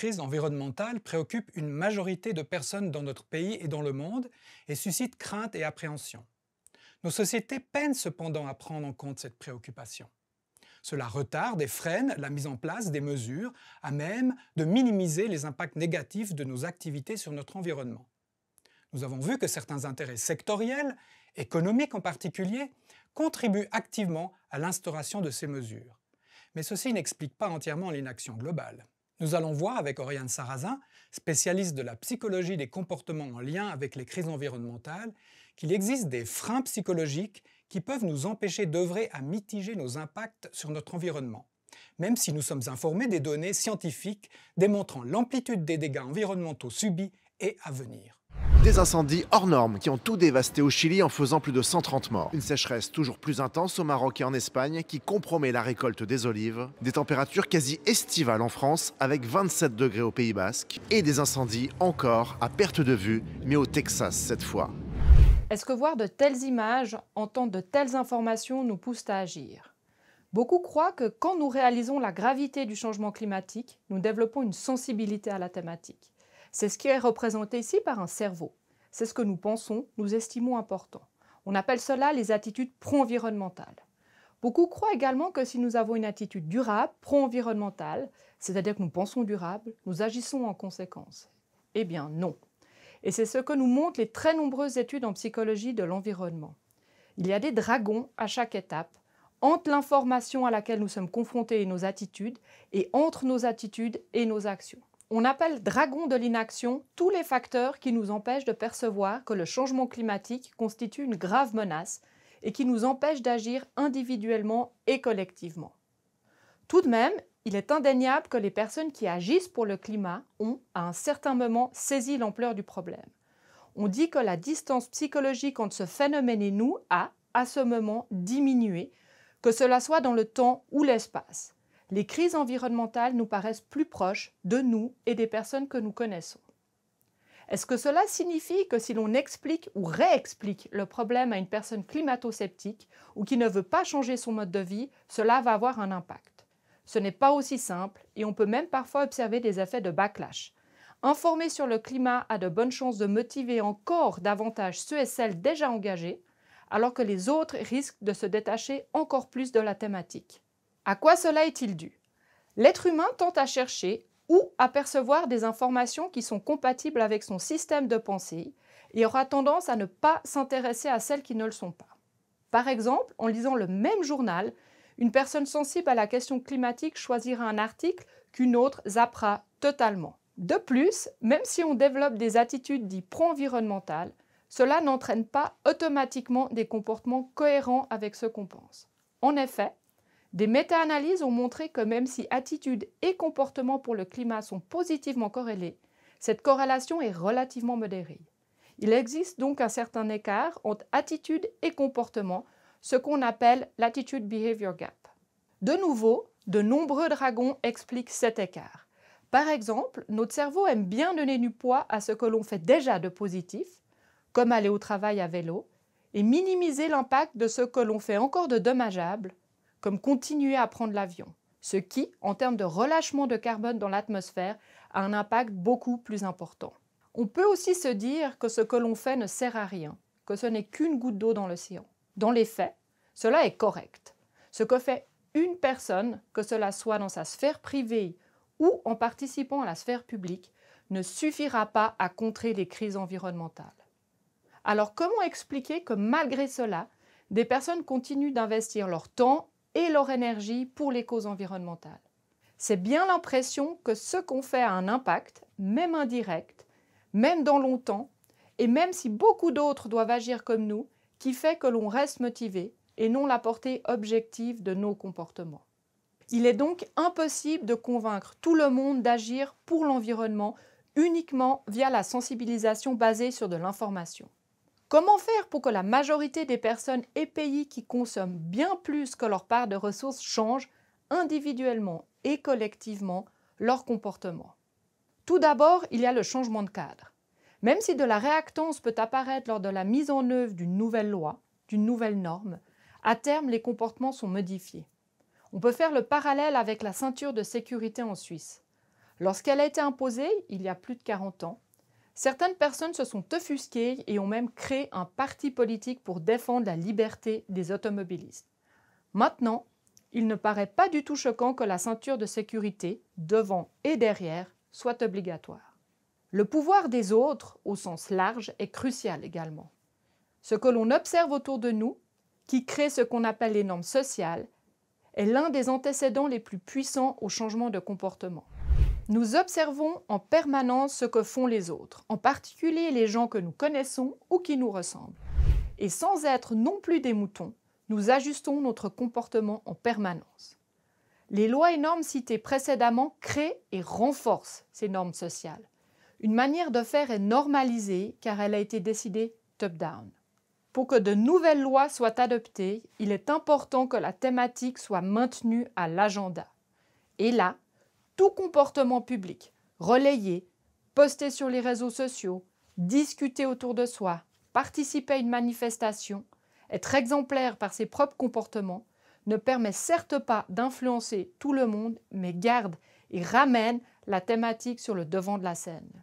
crise environnementale préoccupe une majorité de personnes dans notre pays et dans le monde et suscite crainte et appréhension. Nos sociétés peinent cependant à prendre en compte cette préoccupation. Cela retarde et freine la mise en place des mesures à même de minimiser les impacts négatifs de nos activités sur notre environnement. Nous avons vu que certains intérêts sectoriels, économiques en particulier, contribuent activement à l'instauration de ces mesures. Mais ceci n'explique pas entièrement l'inaction globale. Nous allons voir avec Oriane Sarrazin, spécialiste de la psychologie des comportements en lien avec les crises environnementales, qu'il existe des freins psychologiques qui peuvent nous empêcher d'œuvrer à mitiger nos impacts sur notre environnement, même si nous sommes informés des données scientifiques démontrant l'amplitude des dégâts environnementaux subis et à venir. Des incendies hors normes qui ont tout dévasté au Chili en faisant plus de 130 morts. Une sécheresse toujours plus intense au Maroc et en Espagne qui compromet la récolte des olives. Des températures quasi estivales en France avec 27 degrés au Pays Basque. Et des incendies encore à perte de vue mais au Texas cette fois. Est-ce que voir de telles images, entendre de telles informations nous pousse à agir Beaucoup croient que quand nous réalisons la gravité du changement climatique, nous développons une sensibilité à la thématique. C'est ce qui est représenté ici par un cerveau. C'est ce que nous pensons, nous estimons important. On appelle cela les attitudes pro-environnementales. Beaucoup croient également que si nous avons une attitude durable, pro-environnementale, c'est-à-dire que nous pensons durable, nous agissons en conséquence. Eh bien non. Et c'est ce que nous montrent les très nombreuses études en psychologie de l'environnement. Il y a des dragons à chaque étape, entre l'information à laquelle nous sommes confrontés et nos attitudes, et entre nos attitudes et nos actions. On appelle dragon de l'inaction tous les facteurs qui nous empêchent de percevoir que le changement climatique constitue une grave menace et qui nous empêchent d'agir individuellement et collectivement. Tout de même, il est indéniable que les personnes qui agissent pour le climat ont, à un certain moment, saisi l'ampleur du problème. On dit que la distance psychologique entre ce phénomène et nous a, à ce moment, diminué, que cela soit dans le temps ou l'espace les crises environnementales nous paraissent plus proches de nous et des personnes que nous connaissons. Est-ce que cela signifie que si l'on explique ou réexplique le problème à une personne climato-sceptique ou qui ne veut pas changer son mode de vie, cela va avoir un impact Ce n'est pas aussi simple et on peut même parfois observer des effets de backlash. Informer sur le climat a de bonnes chances de motiver encore davantage ceux et celles déjà engagés, alors que les autres risquent de se détacher encore plus de la thématique. À quoi cela est-il dû L'être humain tend à chercher ou à percevoir des informations qui sont compatibles avec son système de pensée et aura tendance à ne pas s'intéresser à celles qui ne le sont pas. Par exemple, en lisant le même journal, une personne sensible à la question climatique choisira un article qu'une autre zappera totalement. De plus, même si on développe des attitudes dites pro-environnementales, cela n'entraîne pas automatiquement des comportements cohérents avec ce qu'on pense. En effet, des méta-analyses ont montré que même si attitude et comportement pour le climat sont positivement corrélés, cette corrélation est relativement modérée. Il existe donc un certain écart entre attitude et comportement, ce qu'on appelle l'attitude behavior gap. De nouveau, de nombreux dragons expliquent cet écart. Par exemple, notre cerveau aime bien donner du poids à ce que l'on fait déjà de positif, comme aller au travail à vélo, et minimiser l'impact de ce que l'on fait encore de dommageable, comme continuer à prendre l'avion, ce qui, en termes de relâchement de carbone dans l'atmosphère, a un impact beaucoup plus important. On peut aussi se dire que ce que l'on fait ne sert à rien, que ce n'est qu'une goutte d'eau dans l'océan. Dans les faits, cela est correct. Ce que fait une personne, que cela soit dans sa sphère privée ou en participant à la sphère publique, ne suffira pas à contrer les crises environnementales. Alors comment expliquer que malgré cela, des personnes continuent d'investir leur temps, et leur énergie pour les causes environnementales. C'est bien l'impression que ce qu'on fait a un impact, même indirect, même dans longtemps, et même si beaucoup d'autres doivent agir comme nous, qui fait que l'on reste motivé et non la portée objective de nos comportements. Il est donc impossible de convaincre tout le monde d'agir pour l'environnement uniquement via la sensibilisation basée sur de l'information. Comment faire pour que la majorité des personnes et pays qui consomment bien plus que leur part de ressources changent individuellement et collectivement leur comportement Tout d'abord, il y a le changement de cadre. Même si de la réactance peut apparaître lors de la mise en œuvre d'une nouvelle loi, d'une nouvelle norme, à terme les comportements sont modifiés. On peut faire le parallèle avec la ceinture de sécurité en Suisse. Lorsqu'elle a été imposée, il y a plus de 40 ans, Certaines personnes se sont offusquées et ont même créé un parti politique pour défendre la liberté des automobilistes. Maintenant, il ne paraît pas du tout choquant que la ceinture de sécurité, devant et derrière, soit obligatoire. Le pouvoir des autres, au sens large, est crucial également. Ce que l'on observe autour de nous, qui crée ce qu'on appelle les normes sociales, est l'un des antécédents les plus puissants au changement de comportement. Nous observons en permanence ce que font les autres, en particulier les gens que nous connaissons ou qui nous ressemblent. Et sans être non plus des moutons, nous ajustons notre comportement en permanence. Les lois et normes citées précédemment créent et renforcent ces normes sociales. Une manière de faire est normalisée car elle a été décidée top-down. Pour que de nouvelles lois soient adoptées, il est important que la thématique soit maintenue à l'agenda. Et là, tout comportement public, relayé, poster sur les réseaux sociaux, discuté autour de soi, participer à une manifestation, être exemplaire par ses propres comportements, ne permet certes pas d'influencer tout le monde, mais garde et ramène la thématique sur le devant de la scène.